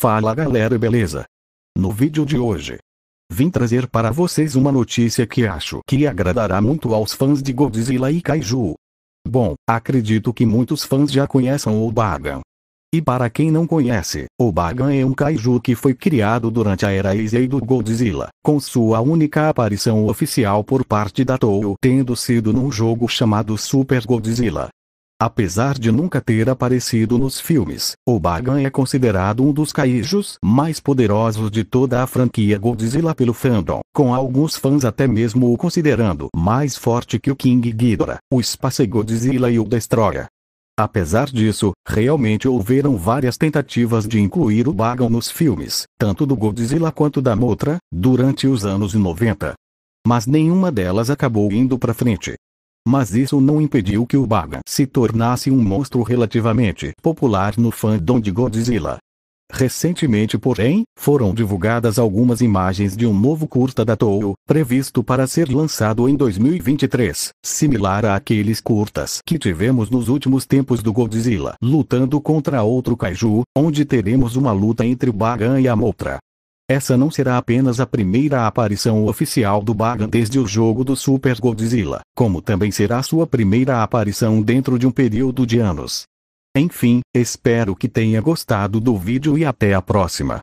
Fala galera beleza? No vídeo de hoje, vim trazer para vocês uma notícia que acho que agradará muito aos fãs de Godzilla e Kaiju. Bom, acredito que muitos fãs já conheçam o Bagan. E para quem não conhece, o Bagan é um kaiju que foi criado durante a era Heisei do Godzilla, com sua única aparição oficial por parte da Toho tendo sido num jogo chamado Super Godzilla, Apesar de nunca ter aparecido nos filmes, o Bagan é considerado um dos Kaijus mais poderosos de toda a franquia Godzilla pelo fandom, com alguns fãs até mesmo o considerando mais forte que o King Ghidorah, o Space Godzilla e o Destroyer. Apesar disso, realmente houveram várias tentativas de incluir o Bagan nos filmes, tanto do Godzilla quanto da Mothra, durante os anos 90. Mas nenhuma delas acabou indo para frente mas isso não impediu que o Baga se tornasse um monstro relativamente popular no fandom de Godzilla. Recentemente, porém, foram divulgadas algumas imagens de um novo curta da Toho, previsto para ser lançado em 2023, similar àqueles curtas que tivemos nos últimos tempos do Godzilla lutando contra outro kaiju, onde teremos uma luta entre Bagan e a Mothra. Essa não será apenas a primeira aparição oficial do Bagan desde o jogo do Super Godzilla, como também será sua primeira aparição dentro de um período de anos. Enfim, espero que tenha gostado do vídeo e até a próxima.